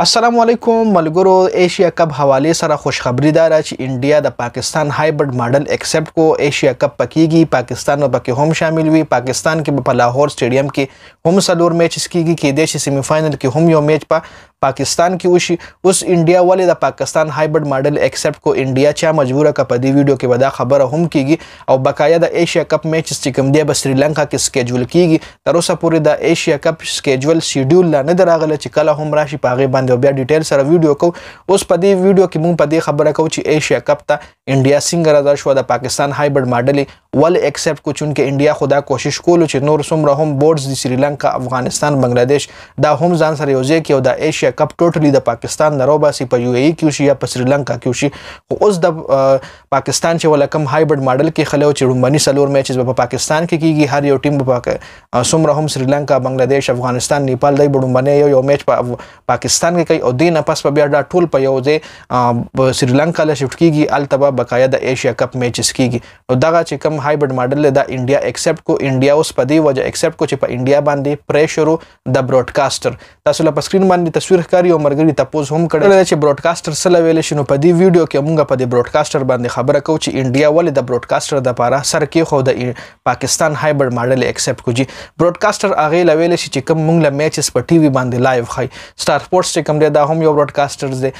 السلام علیکم ملګرو ایشیا کپ حواله سره خوشخبری ده چې انډیا د پاکستان هایبرډ ماډل ایکسپټ کو ایشیا کپ پکېږي پاکستان او پکې هم شامل وي پاکستان کې په لاهور سټیډیم کې هم سلور میچ کېږي کې د سیمی فائنل کې هم یو میچ په پاکستان کې وشي اوس انډیا ولې د پاکستان هایبرډ ماډل اکسپټ کو انډیا چا مجبوره کا په دې ویډیو کې ودا خبره هم کیږي او بقایا د ایشیا کپ میچ چې کوم دی په سریلانکا کې سکیډول کیږي تر اوسه پورې د ایشیا کپ سکیډول شیډول لا نه دراغله چې کله هم راشي پاغه باندې بیا ډیټیل سره ویډیو کو اوس په دې ویډیو کې مونږ په دې خبره کو چې ایشیا کپ ته انډیا څنګه راځي شو د پاکستان هایبرډ ماډل ول ایکسپټ کو چون کې انډیا خدا کوشش کولو چې نور څومره هم بورډز د سریلانکا افغانستان بنگلاديش دا هم ځان سره یوځای کې او د ایشیا کپ ټوټلی د پاکستان نه روباسي په یو ای کې شي یا په سریلانکا کې شي خو اوس د پاکستان چې ولکم هایبرډ ماډل کې خلو چې رومانی سلور میچز په پاکستان کې کیږي هر یو ټیم په پاکستان څومره هم سریلانکا بنگلاديش افغانستان نیپال دای بډومبنه یو یو میچ په پاکستان کې کوي او دینه پس په بیا دا ټول په یو ځای سریلانکا له شفت کیږي التبا بقایا د ایشیا کپ میچز کیږي او دغه چې کم hybrid model da India except کو India اوس په دې وجه except کو چې په India باندې پریشر د براډکاسټر تاسو لپاره سکرین باندې تصویر ښکاری او مرګري تاسو هم کړل چې براډکاسټر سره ویل شنو په دې ویډیو کې موږ په دې براډکاسټر باندې خبره کوو چې India ولې د براډکاسټر د لپاره سر کې خو د پاکستان هایبرډ ماډل ایکسپټ کوجی براډکاسټر اغه لویل شي چې کوم موږ له میچز په ټي وي باندې لایو خای سٹار سپورټس چې کوم دی دا هم یو براډکاسټر دی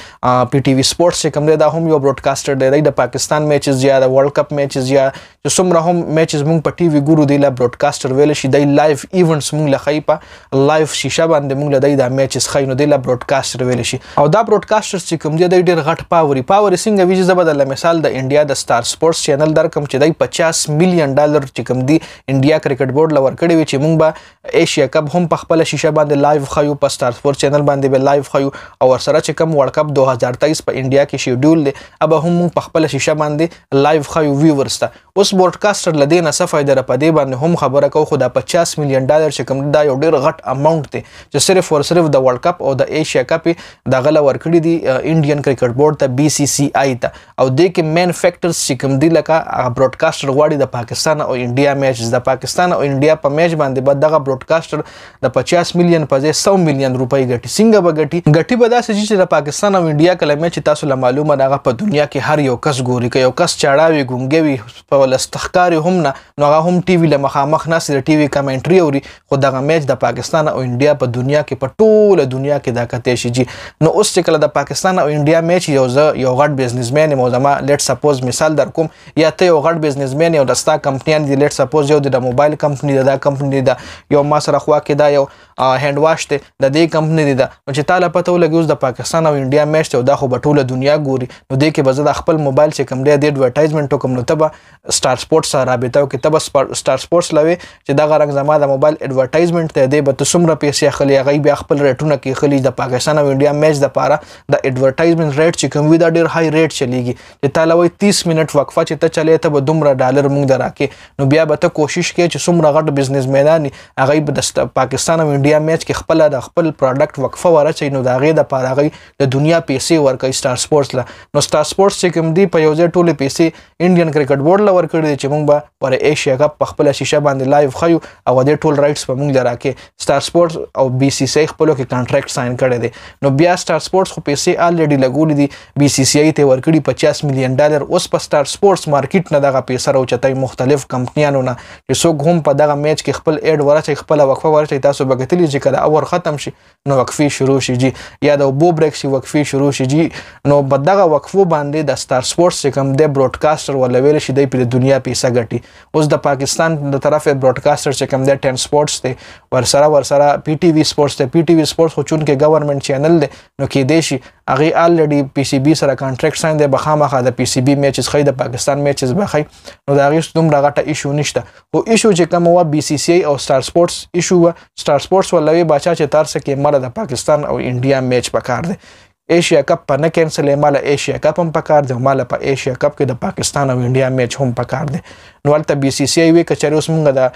پی ټي وي سپورټس چې کوم دی دا هم یو براډکاسټر دی د پاکستان میچز یا د ورلد کپ میچز یا چې څومره څومره هم میچز مونږ په ټي وي ګورو دی لا براډکاسټر ویل شي دی لایف ایونټس مونږ لخی په لایف شیشه باندې مونږ لدی دا میچز خی نو دی لا براډکاسټر ویل شي او دا براډکاسټر چې کوم دی دی ډیر غټ پاوري پاوري څنګه ویجه زبدل مثال د انډیا د سٹار سپورټس چینل در کوم چې دی 50 میلیون ډالر چې کوم دی انډیا کرکټ بورډ لور کړی وي چې مونږ به ایشیا کپ هم په خپل شیشه باندې لایو خایو په سٹار سپورټس چینل باندې به لایو خایو او ورسره چې کوم ورلد کپ 2023 په انډیا کې شیډول دی اب هم په خپل شیشه باندې لایو خایو ویورز ته اوس بورډ پودکاسټر لدې نه څه فائدہ را پدې باندې هم خبره کو خو دا 50 میلیون ډالر چې کوم دا یو ډیر غټ اماونت دی چې صرف ور صرف د ورلد کپ او د ایشیا کپ د غله ورکړي دي انډین کرکټ بورډ ته بي سي سي آی ته او د کې مین فیکٹرز چې کوم دی لکه هغه براډکاسټر غواړي د پاکستان او انډیا میچ د پاکستان او انډیا په میچ باندې به دغه براډکاسټر د 50 میلیون په ځای 100 میلیون روپۍ ګټي څنګه به ګټي ګټي به داسې چې د پاکستان او انډیا کلمه چې تاسو معلومه ده په دنیا کې هر یو کس ګوري کوي یو کس چاړاوي ګونګوي په ولستخ ښکاری هم نه نو هغه هم ټي وي له مخامخ ناستې د ټي وي کمنټري اوري خو دغه میچ د پاکستان او انډیا په دنیا کې په ټوله دنیا کې دا کتې شي جی نو اوس چې کله د پاکستان او انډیا میچ یو زه یو غټ بزنسمن یم او زما لیټ سپوز مثال در کوم یا ته یو غټ بزنسمن یو دستا کمپنیان دي لیټ سپوز یو د موبایل کمپنی دا کمپنی دا یو ما سره خوا کې دا یو هند واش ته د دې کمپنی دی دا چې تاله پته ولګي اوس د پاکستان او انډیا میچ ته دا خو په ټوله دنیا ګوري نو دې کې به زه د خپل موبایل چې کوم دی د ایڈورټایزمنت کوم نو تبه سٹار سپورت سپورټ سره رابطه وکړي ته به سټار سپورټس لوي چې دغه رنګ زما د موبایل اډورټایزمنت ته دی به ته څومره پیسې اخلي هغه بیا خپل ریټونه کې اخلي د پاکستان او انډیا میچ د پاره د اډورټایزمنت ریټ چې کوم وي دا ډیر های ریټ چلیږي چې تا لوي 30 منټ وقفه چې ته چلې ته به دومره ډالر مونږ دراکې نو بیا به ته کوشش کې چې څومره غټ بزنس مینان هغه به د پاکستان او انډیا میچ کې خپل د خپل پروډکټ وقفه ورچي نو دا غي د پاره غي د دنیا پیسې ورکړي سټار سپورټس لا نو سټار سپورټس چې کوم دی په یو ځای ټوله پیسې انډین کرکټ بورډ لور کړی چې مونږ به پر ایشیا کپ په خپل شیشه باندې لایو خیو او د ټول رائټس په مونږ لراکې سٹار سپورټس او بي سي سي خپل کې کانټریکټ ساين کړي دي نو بیا سٹار سپورټس خو پیسې الریډي لګولې دي بي سي سي ته ورکړي 50 میلیون ډالر اوس په سٹار سپورټس مارکیټ نه دغه پیسې راوچتای مختلف کمپنیانو نه چې څوک هم په دغه میچ کې خپل اډ ورچې خپل وقفه ورچې تاسو بغتلی چې کله اور ختم شي نو وقفي شروع شي جی یا د وبو بریک شي وقفي شروع شي جی نو بدغه وقفو باندې د سٹار سپورټس کوم د براډکاسټر ولویل شي د دنیا په پیسې ګټي اوس د پاکستان د طرفه براډکاسټر چې کوم دی ټن سپورتس دی ورسره ورسره پی ټی وی سپورتس دی پی ټی وی سپورتس خو چون کې گورنمنت چینل دی نو کې دی شي هغه الریډي پی سی بی سره کانټریکټ ساين دی بخامه د پی سی بی میچز خې د پاکستان میچز بخې نو دا هغه دومره غټه ایشو نشته خو ایشو چې کوم و بی سی سی او سٹار سپورتس ایشو و سٹار سپورتس ولوي بچا چې تر سکه مله د پاکستان او انډیا میچ پکار دی ایشیا کپ په نه کینسل یې مال ایشیا کپ هم پکار دی مال په ایشیا کپ کې د پاکستان او انډیا میچ هم پکار دی نو ولته بي سي سي ای وی کچره اوس موږ دا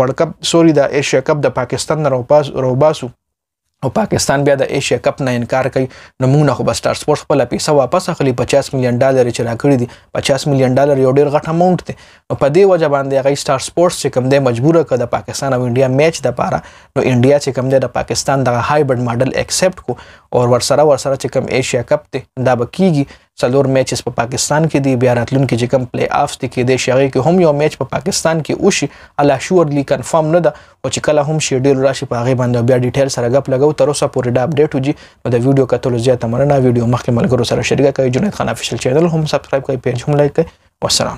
ورلد کپ سوري دا ایشیا کپ د پاکستان نه روباس روباسو او پاکستان بیا د ایشیا کپ نه انکار کوي نو موږ نه خو بس سٹار سپورت خپل پیسې واپس اخلي 50 میلیون ډالر چې راکړي دي 50 میلیون ډالر یو ډیر غټ اماونت دی او په دې وجه باندې هغه سٹار سپورت چې کوم دی مجبور کړ د پاکستان او انډیا میچ د پاره نو انډیا چې کوم دی د پاکستان د هایبرډ ماډل ایکسپټ کو او ورسره ورسره چې کوم ایشیا کپ دی دا به کیږي څلور میچز په پاکستان کې دي بیا راتلونکي چې کوم پلی افس دي کې دي شغې کې هم یو میچ په پاکستان کې وشي الا شورلی کنفرم نه ده او چې کله هم شیډول راشي په هغه باندې بیا ډیټیل سره غپ لګو تر اوسه پورې دا اپډیټ وږي نو د ویډیو کتلو زیاته مرنه ویډیو مخکې ملګرو سره شریک کړئ جنید خان افیشل چینل هم سبسکرایب کړئ پیج هم لایک کړئ والسلام